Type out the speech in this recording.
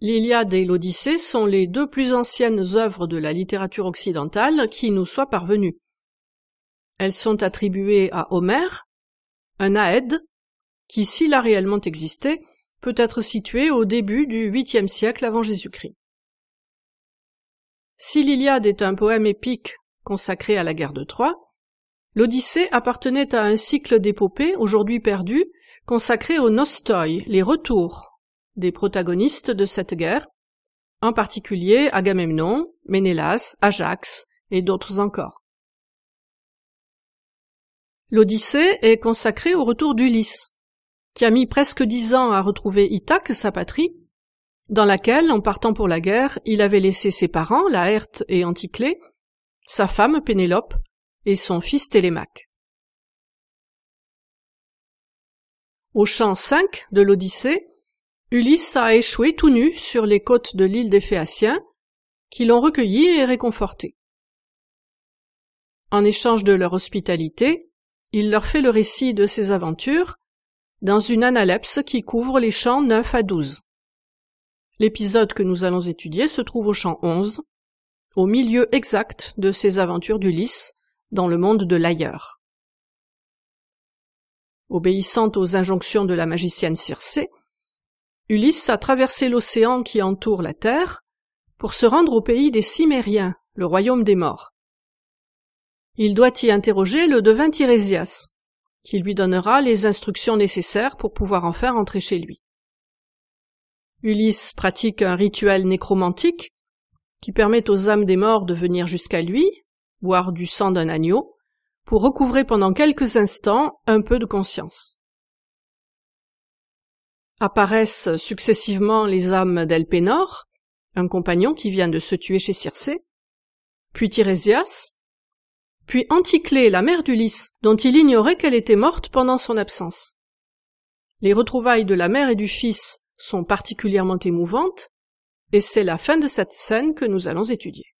L'Iliade et l'Odyssée sont les deux plus anciennes œuvres de la littérature occidentale qui nous soient parvenues. Elles sont attribuées à Homère, un aède, qui s'il a réellement existé, peut être situé au début du VIIIe siècle avant Jésus-Christ. Si l'Iliade est un poème épique consacré à la guerre de Troie, l'Odyssée appartenait à un cycle d'épopées aujourd'hui perdu consacré aux nostoi, les retours, des protagonistes de cette guerre, en particulier Agamemnon, Ménélas, Ajax et d'autres encore. L'Odyssée est consacrée au retour d'Ulysse, qui a mis presque dix ans à retrouver Ithaque, sa patrie, dans laquelle, en partant pour la guerre, il avait laissé ses parents, Laerte et Anticlée, sa femme Pénélope et son fils Télémaque. Au chant 5 de l'Odyssée, Ulysse a échoué tout nu sur les côtes de l'île des Phéaciens, qui l'ont recueilli et réconforté. En échange de leur hospitalité, il leur fait le récit de ses aventures dans une analepse qui couvre les champs 9 à 12. L'épisode que nous allons étudier se trouve au champ 11, au milieu exact de ses aventures d'Ulysse dans le monde de l'ailleurs. Obéissant aux injonctions de la magicienne Circé, Ulysse a traversé l'océan qui entoure la Terre pour se rendre au pays des Cimériens, le royaume des morts. Il doit y interroger le devin Tirésias, qui lui donnera les instructions nécessaires pour pouvoir enfin entrer chez lui. Ulysse pratique un rituel nécromantique qui permet aux âmes des morts de venir jusqu'à lui, boire du sang d'un agneau, pour recouvrer pendant quelques instants un peu de conscience apparaissent successivement les âmes d'Elpénor, un compagnon qui vient de se tuer chez Circé, puis Tirésias, puis Anticlée, la mère d'Ulysse, dont il ignorait qu'elle était morte pendant son absence. Les retrouvailles de la mère et du fils sont particulièrement émouvantes, et c'est la fin de cette scène que nous allons étudier.